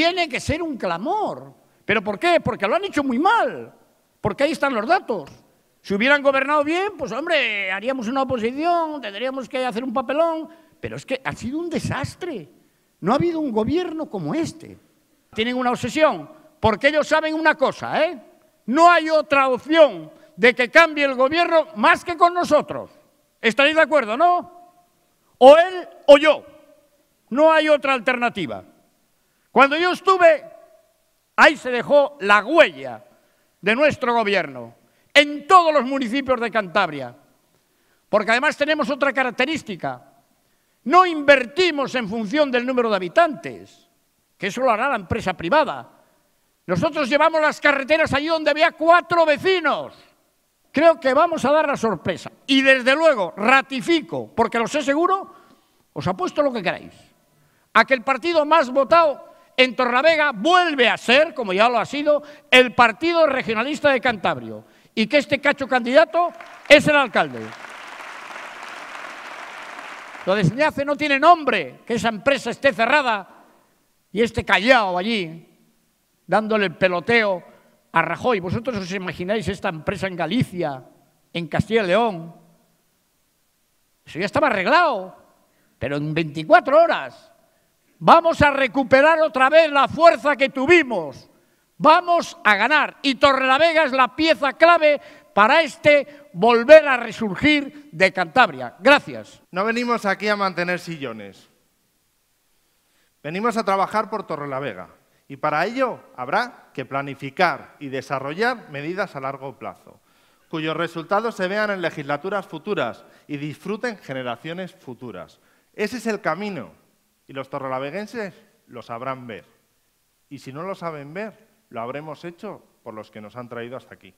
Tiene que ser un clamor. ¿Pero por qué? Porque lo han hecho muy mal. Porque ahí están los datos. Si hubieran gobernado bien, pues hombre, haríamos una oposición, tendríamos que hacer un papelón. Pero es que ha sido un desastre. No ha habido un gobierno como este. Tienen una obsesión, porque ellos saben una cosa, ¿eh? No hay otra opción de que cambie el gobierno más que con nosotros. ¿Estáis de acuerdo, no? O él o yo. No hay otra alternativa. Cuando yo estuve, ahí se dejó la huella de nuestro gobierno en todos los municipios de Cantabria. Porque además tenemos otra característica. No invertimos en función del número de habitantes, que eso lo hará la empresa privada. Nosotros llevamos las carreteras allí donde había cuatro vecinos. Creo que vamos a dar la sorpresa. Y desde luego, ratifico, porque lo sé seguro, os apuesto lo que queráis, a que el partido más votado en Vega vuelve a ser, como ya lo ha sido, el Partido Regionalista de Cantabria y que este cacho candidato es el alcalde. Lo de no tiene nombre, que esa empresa esté cerrada y esté callao allí, dándole el peloteo a Rajoy. ¿Vosotros os imagináis esta empresa en Galicia, en Castilla y León? Eso ya estaba arreglado, pero en 24 horas. Vamos a recuperar otra vez la fuerza que tuvimos. Vamos a ganar. Y Torrelavega es la pieza clave para este volver a resurgir de Cantabria. Gracias. No venimos aquí a mantener sillones. Venimos a trabajar por Torrelavega y para ello habrá que planificar y desarrollar medidas a largo plazo, cuyos resultados se vean en legislaturas futuras y disfruten generaciones futuras. Ese es el camino y los torrelaveguenses lo sabrán ver. Y si no lo saben ver, lo habremos hecho por los que nos han traído hasta aquí.